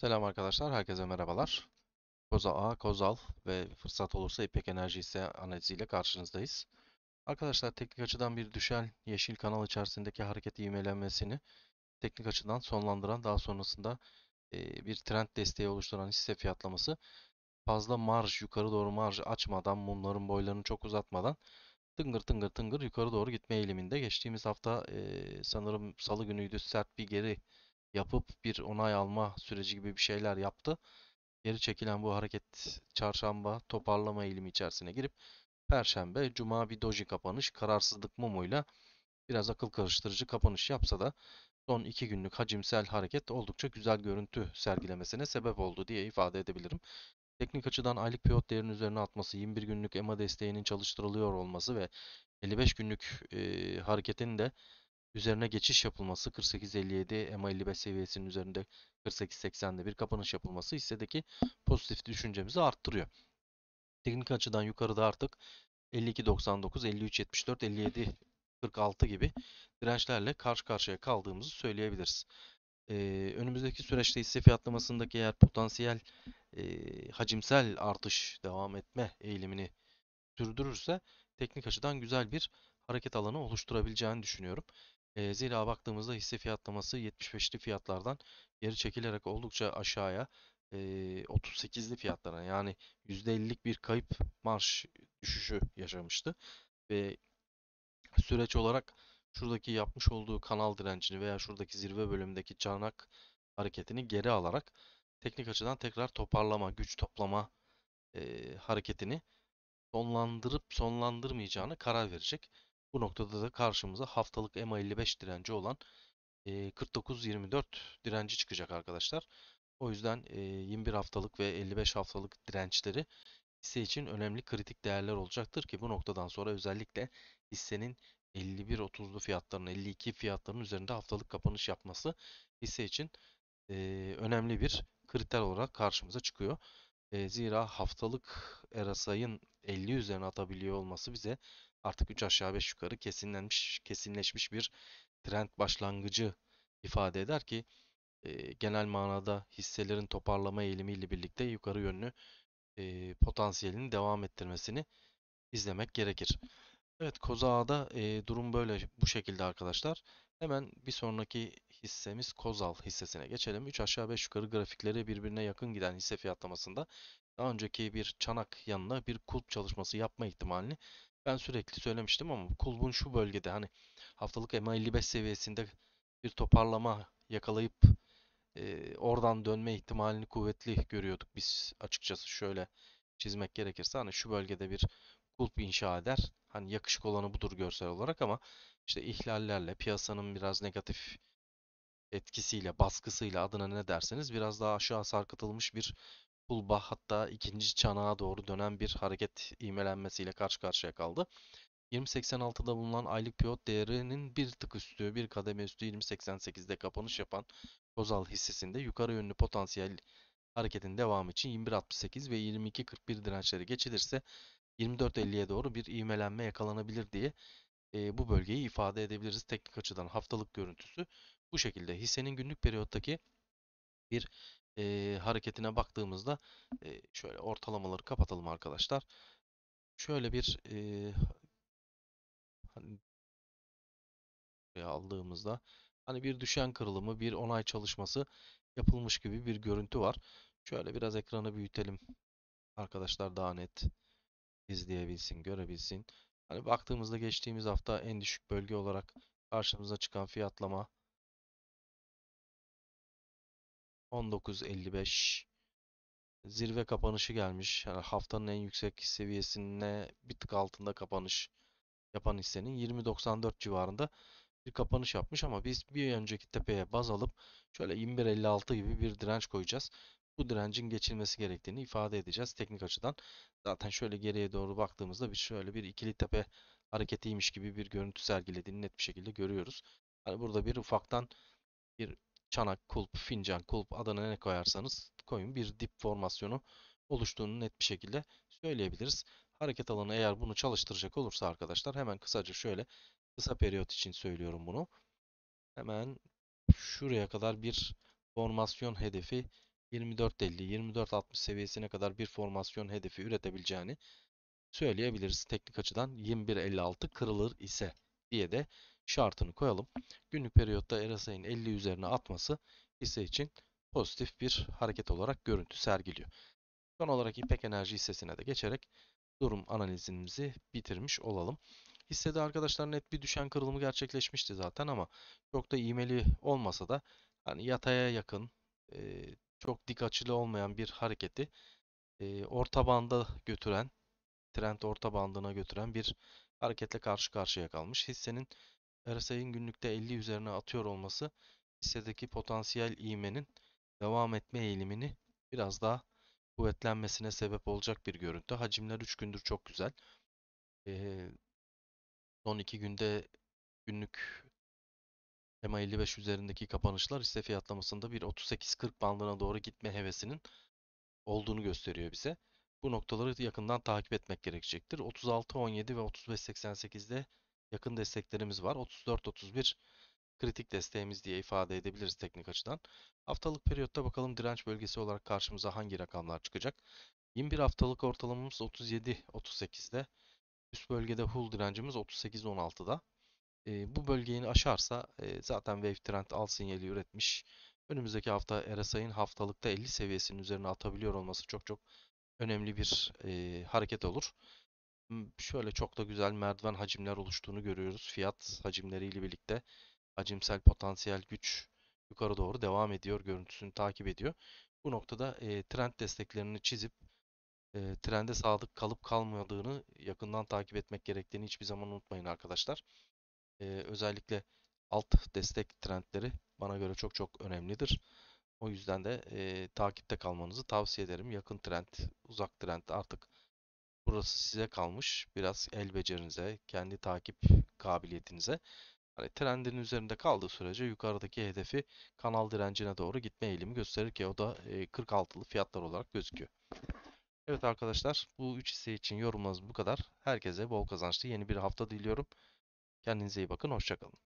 Selam arkadaşlar, herkese merhabalar. Koza A, Kozal ve fırsat olursa İpek Enerji ise analiziyle karşınızdayız. Arkadaşlar teknik açıdan bir düşen yeşil kanal içerisindeki hareket ivmelenmesini teknik açıdan sonlandıran daha sonrasında e, bir trend desteği oluşturan hisse fiyatlaması fazla marj yukarı doğru marj açmadan mumların boylarını çok uzatmadan tıngır tıngır tıngır yukarı doğru gitme eğiliminde. Geçtiğimiz hafta e, sanırım salı günüydü sert bir geri yapıp bir onay alma süreci gibi bir şeyler yaptı. Geri çekilen bu hareket çarşamba toparlama eğilimi içerisine girip perşembe, cuma bir doji kapanış, kararsızlık mumuyla biraz akıl karıştırıcı kapanış yapsa da son iki günlük hacimsel hareket oldukça güzel görüntü sergilemesine sebep oldu diye ifade edebilirim. Teknik açıdan aylık pivot değerinin üzerine atması, 21 günlük EMA desteğinin çalıştırılıyor olması ve 55 günlük e, hareketin de üzerine geçiş yapılması 48.57 EMA 55 seviyesinin üzerinde 48.80'de bir kapanış yapılması hissedeki pozitif düşüncemizi arttırıyor. Teknik açıdan yukarıda artık 52.99, 53.74, 57 46 gibi dirençlerle karşı karşıya kaldığımızı söyleyebiliriz. Ee, önümüzdeki süreçte hisse fiyatlamasındaki eğer potansiyel e, hacimsel artış devam etme eğilimini sürdürürse teknik açıdan güzel bir hareket alanı oluşturabileceğini düşünüyorum. E, zira baktığımızda hisse fiyatlaması 75'li fiyatlardan geri çekilerek oldukça aşağıya e, 38'li fiyatlara yani %50'lik bir kayıp marş düşüşü yaşamıştı. Ve süreç olarak şuradaki yapmış olduğu kanal direncini veya şuradaki zirve bölümündeki çanak hareketini geri alarak teknik açıdan tekrar toparlama, güç toplama e, hareketini sonlandırıp sonlandırmayacağını karar verecek. Bu noktada da karşımıza haftalık EMA 55 direnci olan 49.24 direnci çıkacak arkadaşlar. O yüzden 21 haftalık ve 55 haftalık dirençleri hisse için önemli kritik değerler olacaktır ki bu noktadan sonra özellikle hissenin 51.30'lu fiyatlarının 52 fiyatlarının üzerinde haftalık kapanış yapması hisse için önemli bir kriter olarak karşımıza çıkıyor. zira haftalık Erasay'ın 50 üzerine atabiliyor olması bize artık 3 aşağı 5 yukarı kesinlenmiş, kesinleşmiş bir trend başlangıcı ifade eder ki e, genel manada hisselerin toparlama eğilimiyle birlikte yukarı yönlü e, potansiyelini devam ettirmesini izlemek gerekir. Evet Kozağ'da e, durum böyle bu şekilde arkadaşlar. Hemen bir sonraki hissemiz Kozal hissesine geçelim. 3 aşağı 5 yukarı grafikleri birbirine yakın giden hisse fiyatlamasında daha önceki bir çanak yanına bir kulp çalışması yapma ihtimalini ben sürekli söylemiştim ama kulbun şu bölgede hani haftalık MA55 seviyesinde bir toparlama yakalayıp e, oradan dönme ihtimalini kuvvetli görüyorduk biz açıkçası şöyle çizmek gerekirse hani şu bölgede bir kulp inşa eder. Hani yakışık olanı budur görsel olarak ama işte ihlallerle piyasanın biraz negatif etkisiyle, baskısıyla adına ne derseniz biraz daha aşağı sarkıtılmış bir Kulba hatta ikinci çanağa doğru dönen bir hareket imelenmesiyle karşı karşıya kaldı. 2086'da bulunan aylık piyot değerinin bir tık üstü, bir kademe üstü 2088'de kapanış yapan Kozal hissesinde yukarı yönlü potansiyel hareketin devamı için 21.68 ve 22.41 dirençleri geçilirse 24.50'ye doğru bir imelenme yakalanabilir diye e, bu bölgeyi ifade edebiliriz teknik açıdan haftalık görüntüsü. Bu şekilde hissenin günlük periyottaki bir e, hareketine baktığımızda e, şöyle ortalamaları kapatalım arkadaşlar. Şöyle bir e, hani aldığımızda hani bir düşen kırılımı, bir onay çalışması yapılmış gibi bir görüntü var. Şöyle biraz ekranı büyütelim. Arkadaşlar daha net izleyebilsin, görebilsin. Hani baktığımızda geçtiğimiz hafta en düşük bölge olarak karşımıza çıkan fiyatlama 19.55 zirve kapanışı gelmiş. Yani haftanın en yüksek seviyesine bir tık altında kapanış yapan hissenin 20.94 civarında bir kapanış yapmış ama biz bir önceki tepeye baz alıp şöyle 21.56 gibi bir direnç koyacağız. Bu direncin geçilmesi gerektiğini ifade edeceğiz teknik açıdan. Zaten şöyle geriye doğru baktığımızda bir şöyle bir ikili tepe hareketiymiş gibi bir görüntü sergilediğini net bir şekilde görüyoruz. Yani burada bir ufaktan bir çanak, kulp, fincan, kulp adını ne koyarsanız koyun bir dip formasyonu oluştuğunu net bir şekilde söyleyebiliriz. Hareket alanı eğer bunu çalıştıracak olursa arkadaşlar hemen kısaca şöyle kısa periyot için söylüyorum bunu. Hemen şuraya kadar bir formasyon hedefi 24.50-24.60 seviyesine kadar bir formasyon hedefi üretebileceğini söyleyebiliriz. Teknik açıdan 21.56 kırılır ise diye de şartını koyalım. Günlük periyotta RSI'nin 50 üzerine atması hisse için pozitif bir hareket olarak görüntü sergiliyor. Son olarak İpek Enerji hissesine de geçerek durum analizimizi bitirmiş olalım. Hissede arkadaşlar net bir düşen kırılımı gerçekleşmişti zaten ama çok da iğmeli olmasa da hani yataya yakın e, çok dik açılı olmayan bir hareketi e, orta banda götüren trend orta bandına götüren bir hareketle karşı karşıya kalmış. Hissenin RSI'nin günlükte 50 üzerine atıyor olması hissedeki potansiyel iğmenin devam etme eğilimini biraz daha kuvvetlenmesine sebep olacak bir görüntü. Hacimler 3 gündür çok güzel. Ee, son 2 günde günlük EMA 55 üzerindeki kapanışlar hisse fiyatlamasında bir 38-40 bandına doğru gitme hevesinin olduğunu gösteriyor bize. Bu noktaları yakından takip etmek gerekecektir. 36-17 ve 35-88'de yakın desteklerimiz var. 34-31 kritik desteğimiz diye ifade edebiliriz teknik açıdan. Haftalık periyotta bakalım direnç bölgesi olarak karşımıza hangi rakamlar çıkacak. 21 haftalık ortalamamız 37-38'de. Üst bölgede hull direncimiz 38-16'da. E, ee, bu bölgeyi aşarsa e, zaten wave trend al sinyali üretmiş. Önümüzdeki hafta RSI'nin haftalıkta 50 seviyesinin üzerine atabiliyor olması çok çok önemli bir e, hareket olur şöyle çok da güzel merdiven hacimler oluştuğunu görüyoruz. Fiyat hacimleriyle birlikte hacimsel potansiyel güç yukarı doğru devam ediyor. Görüntüsünü takip ediyor. Bu noktada e, trend desteklerini çizip e, trende sadık kalıp kalmadığını yakından takip etmek gerektiğini hiçbir zaman unutmayın arkadaşlar. E, özellikle alt destek trendleri bana göre çok çok önemlidir. O yüzden de e, takipte kalmanızı tavsiye ederim. Yakın trend, uzak trend artık Burası size kalmış. Biraz el becerinize, kendi takip kabiliyetinize. Hani trendin üzerinde kaldığı sürece yukarıdaki hedefi kanal direncine doğru gitme eğilimi gösterir ki o da 46'lı e, fiyatlar olarak gözüküyor. Evet arkadaşlar bu 3 hisse için yorumlarımız bu kadar. Herkese bol kazançlı yeni bir hafta diliyorum. Kendinize iyi bakın. Hoşçakalın.